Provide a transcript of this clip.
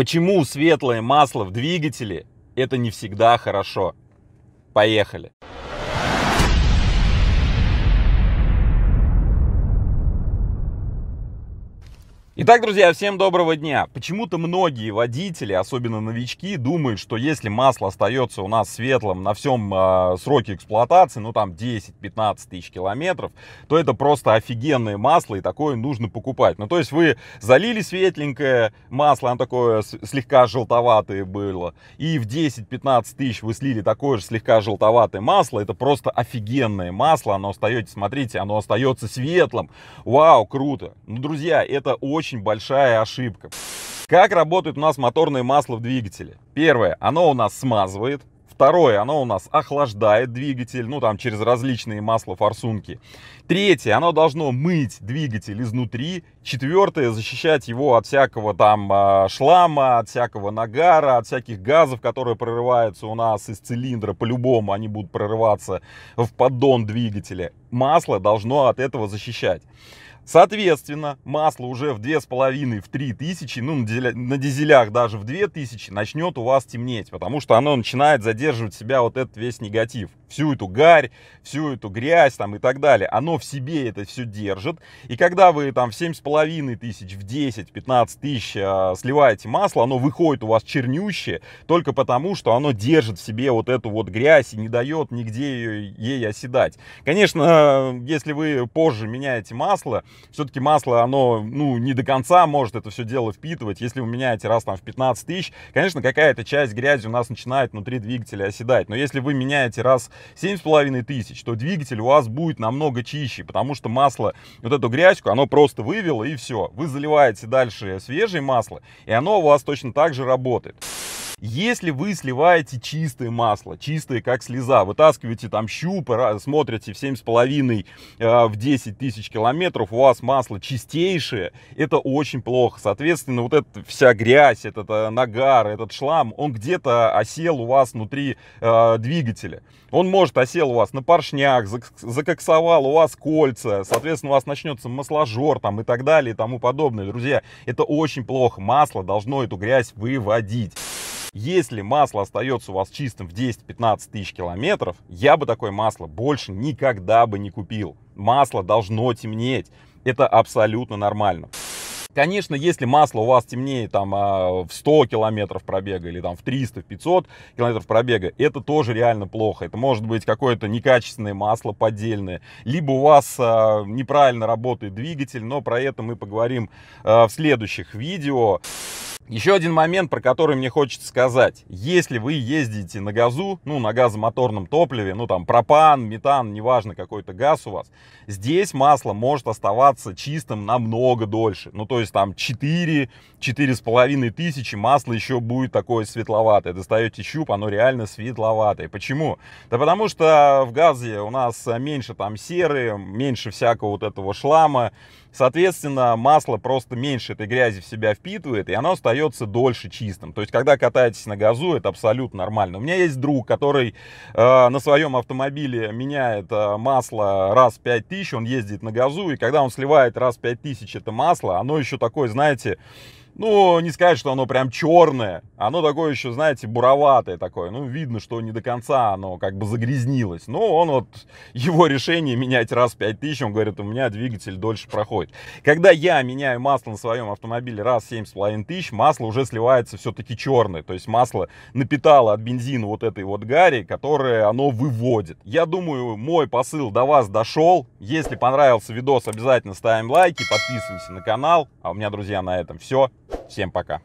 Почему светлое масло в двигателе это не всегда хорошо? Поехали! Итак, друзья, всем доброго дня. Почему-то многие водители, особенно новички, думают, что если масло остается у нас светлым на всем э, сроке эксплуатации, ну там 10-15 тысяч километров, то это просто офигенное масло и такое нужно покупать. Ну то есть вы залили светленькое масло, оно такое слегка желтоватое было, и в 10-15 тысяч вы слили такое же слегка желтоватое масло, это просто офигенное масло, оно остается, смотрите, оно остается светлым. Вау, круто. Ну, друзья, это очень очень большая ошибка. Как работает у нас моторное масло в двигателе? Первое, оно у нас смазывает. Второе, оно у нас охлаждает двигатель, ну там через различные маслофорсунки. Третье, оно должно мыть двигатель изнутри. Четвертое, защищать его от всякого там а, шлама, от всякого нагара, от всяких газов, которые прорываются у нас из цилиндра. По-любому они будут прорываться в поддон двигателя. Масло должно от этого защищать. Соответственно, масло уже в 2500, в тысячи ну, на дизелях, даже в тысячи начнет у вас темнеть, потому что оно начинает задерживать в себя вот этот весь негатив. Всю эту гарь, всю эту грязь там и так далее. Оно в себе это все держит. И когда вы там в тысяч в 10, 15 тысяч э, сливаете масло, оно выходит у вас чернющее только потому, что оно держит в себе вот эту вот грязь и не дает нигде ее, ей оседать. Конечно, если вы позже меняете масло, все-таки масло, оно, ну, не до конца может это все дело впитывать. Если вы меняете раз там в 15 тысяч, конечно, какая-то часть грязи у нас начинает внутри двигателя оседать. Но если вы меняете раз 7,5 тысяч, то двигатель у вас будет намного чище, потому что масло, вот эту грязьку, оно просто вывело и все. Вы заливаете дальше свежее масло, и оно у вас точно так же работает. Если вы сливаете чистое масло, чистое как слеза, вытаскиваете там щупы, смотрите в 7,5 э, в 10 тысяч километров, у вас масло чистейшее, это очень плохо. Соответственно, вот эта вся грязь, этот э, нагар, этот шлам, он где-то осел у вас внутри э, двигателя. Он может осел у вас на поршнях, закоксовал у вас кольца, соответственно, у вас начнется масложор там и так далее и тому подобное. Друзья, это очень плохо. Масло должно эту грязь выводить. Если масло остается у вас чистым в 10-15 тысяч километров, я бы такое масло больше никогда бы не купил. Масло должно темнеть. Это абсолютно нормально. Конечно, если масло у вас темнее там а, в 100 километров пробега или там в 300, в 500 километров пробега, это тоже реально плохо. Это может быть какое-то некачественное масло поддельное, либо у вас а, неправильно работает двигатель, но про это мы поговорим а, в следующих видео. Еще один момент, про который мне хочется сказать. Если вы ездите на газу, ну, на газомоторном топливе, ну, там, пропан, метан, неважно, какой-то газ у вас, здесь масло может оставаться чистым намного дольше. Ну, то есть, там, 4, 4,5 тысячи масло еще будет такое светловатое. Достаете щуп, оно реально светловатое. Почему? Да потому что в газе у нас меньше, там, серы, меньше всякого вот этого шлама. Соответственно, масло просто меньше этой грязи в себя впитывает, и оно остается остается дольше чистым. То есть, когда катаетесь на газу, это абсолютно нормально. У меня есть друг, который э, на своем автомобиле меняет э, масло раз в 5000, он ездит на газу, и когда он сливает раз в 5000 это масло, оно еще такое, знаете, ну, не сказать, что оно прям черное. Оно такое еще, знаете, буроватое такое. Ну, видно, что не до конца оно как бы загрязнилось. Но он вот, его решение менять раз в 5000, он говорит, у меня двигатель дольше проходит. Когда я меняю масло на своем автомобиле раз в тысяч, масло уже сливается все-таки черное. То есть масло напитало от бензина вот этой вот гари, которое оно выводит. Я думаю, мой посыл до вас дошел. Если понравился видос, обязательно ставим лайки, подписываемся на канал. А у меня, друзья, на этом все. Всем пока.